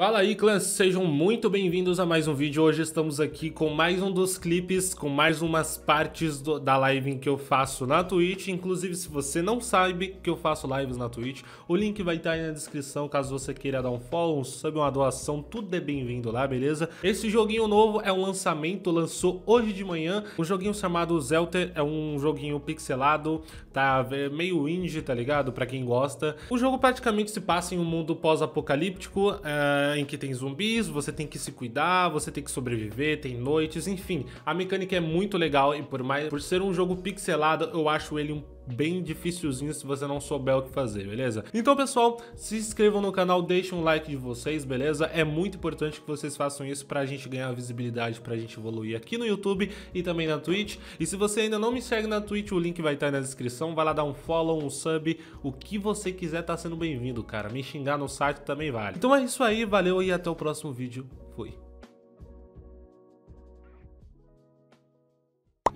Fala aí, clãs! Sejam muito bem-vindos a mais um vídeo. Hoje estamos aqui com mais um dos clipes, com mais umas partes do, da live que eu faço na Twitch. Inclusive, se você não sabe que eu faço lives na Twitch, o link vai estar aí na descrição, caso você queira dar um follow, um sub, uma doação, tudo é bem-vindo lá, beleza? Esse joguinho novo é um lançamento, lançou hoje de manhã, um joguinho chamado Zelter, é um joguinho pixelado, tá é meio indie, tá ligado? Pra quem gosta. O jogo praticamente se passa em um mundo pós-apocalíptico, é em que tem zumbis, você tem que se cuidar, você tem que sobreviver, tem noites, enfim. A mecânica é muito legal e por mais por ser um jogo pixelado, eu acho ele um bem dificilzinho se você não souber o que fazer, beleza? Então, pessoal, se inscrevam no canal, deixem um like de vocês, beleza? É muito importante que vocês façam isso pra gente ganhar visibilidade, pra gente evoluir aqui no YouTube e também na Twitch. E se você ainda não me segue na Twitch, o link vai estar na descrição, vai lá dar um follow, um sub, o que você quiser tá sendo bem-vindo, cara. Me xingar no site também vale. Então é isso aí, valeu e até o próximo vídeo. Fui.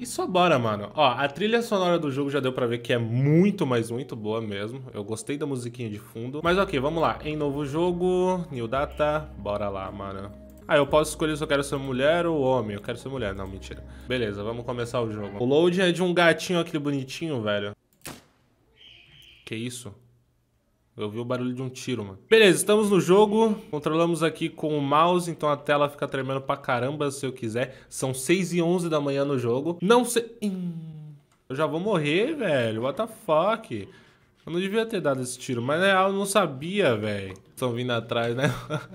E só bora, mano. Ó, a trilha sonora do jogo já deu pra ver que é muito, mas muito boa mesmo. Eu gostei da musiquinha de fundo. Mas ok, vamos lá. Em novo jogo, new data, bora lá, mano. Ah, eu posso escolher se eu quero ser mulher ou homem. Eu quero ser mulher. Não, mentira. Beleza, vamos começar o jogo. O load é de um gatinho aquele bonitinho, velho. Que isso? Eu vi o barulho de um tiro, mano. Beleza, estamos no jogo. Controlamos aqui com o mouse, então a tela fica tremendo pra caramba se eu quiser. São 6 e 11 da manhã no jogo. Não sei... Eu já vou morrer, velho. What the fuck? Eu não devia ter dado esse tiro, mas na né, real eu não sabia, velho. Estão vindo atrás, né?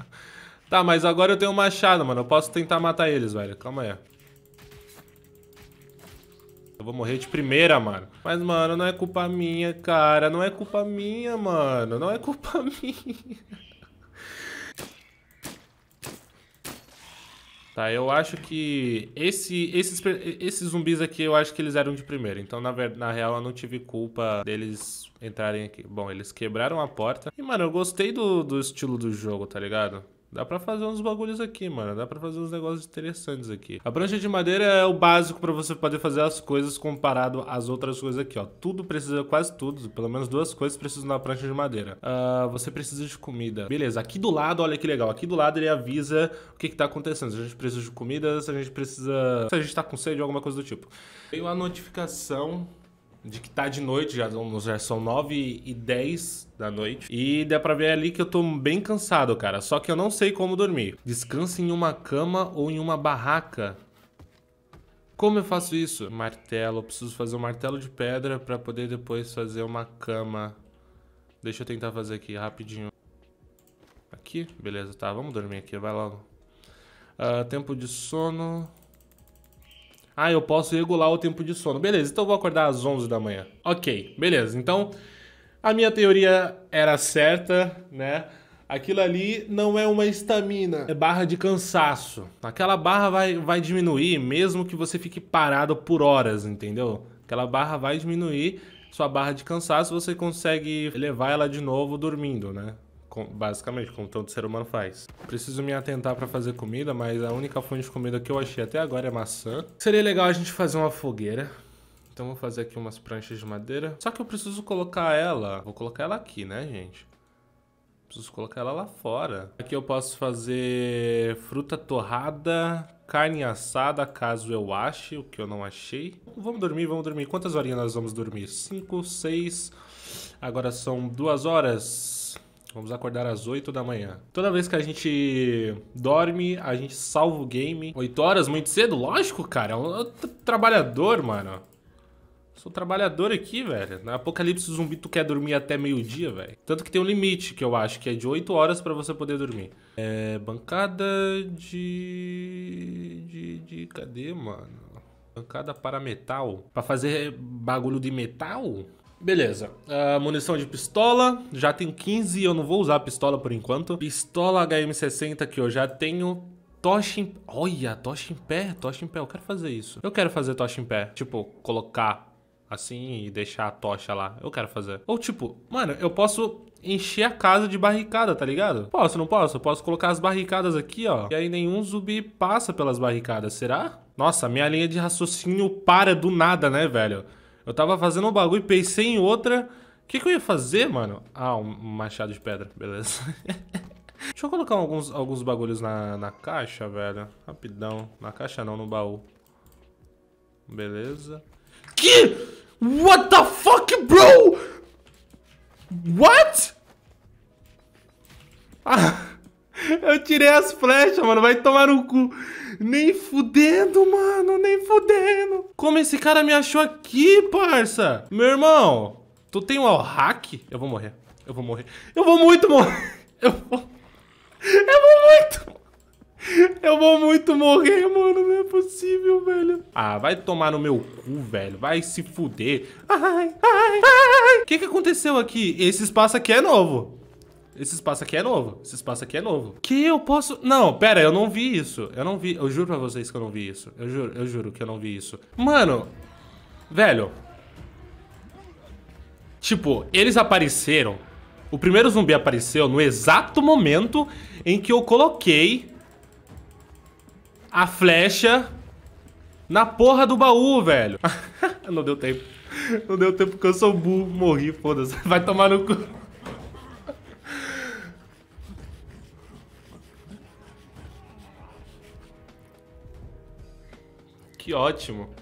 tá, mas agora eu tenho um machado, mano. Eu posso tentar matar eles, velho. Calma aí vou morrer de primeira, mano. Mas, mano, não é culpa minha, cara. Não é culpa minha, mano. Não é culpa minha. Tá, eu acho que esse, esses, esses zumbis aqui, eu acho que eles eram de primeira. Então, na, na real, eu não tive culpa deles entrarem aqui. Bom, eles quebraram a porta. E, mano, eu gostei do, do estilo do jogo, tá ligado? Dá pra fazer uns bagulhos aqui, mano. Dá pra fazer uns negócios interessantes aqui. A prancha de madeira é o básico pra você poder fazer as coisas comparado às outras coisas aqui, ó. Tudo precisa, quase tudo, pelo menos duas coisas precisam na prancha de madeira. Uh, você precisa de comida. Beleza, aqui do lado, olha que legal. Aqui do lado ele avisa o que que tá acontecendo. Se a gente precisa de comida, se a gente precisa... Se a gente tá com sede ou alguma coisa do tipo. Tem a notificação de que tá de noite, já, já são 9 e 10 da noite. E dá pra ver ali que eu tô bem cansado, cara. Só que eu não sei como dormir. Descanse em uma cama ou em uma barraca. Como eu faço isso? Martelo. Eu preciso fazer um martelo de pedra pra poder depois fazer uma cama. Deixa eu tentar fazer aqui rapidinho. Aqui? Beleza, tá. Vamos dormir aqui, vai logo. Uh, ah, tempo de sono. Ah, eu posso regular o tempo de sono. Beleza, então eu vou acordar às 11 da manhã. Ok, beleza. Então, a minha teoria era certa, né? Aquilo ali não é uma estamina, é barra de cansaço. Aquela barra vai, vai diminuir mesmo que você fique parado por horas, entendeu? Aquela barra vai diminuir sua barra de cansaço, você consegue levar ela de novo dormindo, né? basicamente, como todo ser humano faz. Preciso me atentar para fazer comida, mas a única fonte de comida que eu achei até agora é maçã. Seria legal a gente fazer uma fogueira. Então vou fazer aqui umas pranchas de madeira. Só que eu preciso colocar ela... Vou colocar ela aqui, né, gente? Preciso colocar ela lá fora. Aqui eu posso fazer fruta torrada, carne assada, caso eu ache, o que eu não achei. Vamos dormir, vamos dormir. Quantas horinhas nós vamos dormir? Cinco, seis... Agora são duas horas. Vamos acordar às 8 da manhã. Toda vez que a gente dorme, a gente salva o game. 8 horas, muito cedo? Lógico, cara. É um trabalhador, mano. Sou trabalhador aqui, velho. Na Apocalipse Zumbi, tu quer dormir até meio-dia, velho. Tanto que tem um limite, que eu acho, que é de 8 horas para você poder dormir. É. Bancada de. de. de. Cadê, mano? Bancada para metal. Pra fazer bagulho de metal? Beleza. Uh, munição de pistola. Já tenho 15 eu não vou usar pistola por enquanto. Pistola HM60 que eu já tenho. Tocha em... Olha, tocha em pé, tocha em pé. Eu quero fazer isso. Eu quero fazer tocha em pé. Tipo, colocar assim e deixar a tocha lá. Eu quero fazer. Ou tipo, mano, eu posso encher a casa de barricada, tá ligado? Posso, não posso? Eu posso colocar as barricadas aqui, ó. E aí nenhum zumbi passa pelas barricadas, será? Nossa, minha linha de raciocínio para do nada, né, velho? Eu tava fazendo um bagulho, pensei em outra. O que, que eu ia fazer, mano? Ah, um machado de pedra, beleza. Deixa eu colocar alguns, alguns bagulhos na, na caixa, velho. Rapidão. Na caixa não, no baú. Beleza. Que? What the fuck, bro? What? Ah, eu tirei as flechas, mano. Vai tomar no cu. Nem fudendo, mano, nem fudendo. Como esse cara me achou aqui, parça? Meu irmão, tu tem um hack? Eu vou morrer, eu vou morrer. Eu vou muito morrer. Eu vou... Eu vou muito... Eu vou muito morrer, mano. Não é possível, velho. Ah, vai tomar no meu cu, velho. Vai se fuder. Ai, ai, ai. O que, que aconteceu aqui? Esse espaço aqui é novo. Esse espaço aqui é novo. Esse espaço aqui é novo. Que eu posso... Não, pera, eu não vi isso. Eu não vi... Eu juro pra vocês que eu não vi isso. Eu juro, eu juro que eu não vi isso. Mano... Velho... Tipo, eles apareceram... O primeiro zumbi apareceu no exato momento em que eu coloquei... A flecha... Na porra do baú, velho. não deu tempo. Não deu tempo porque eu sou burro, morri, foda-se. Vai tomar no cu. Que ótimo.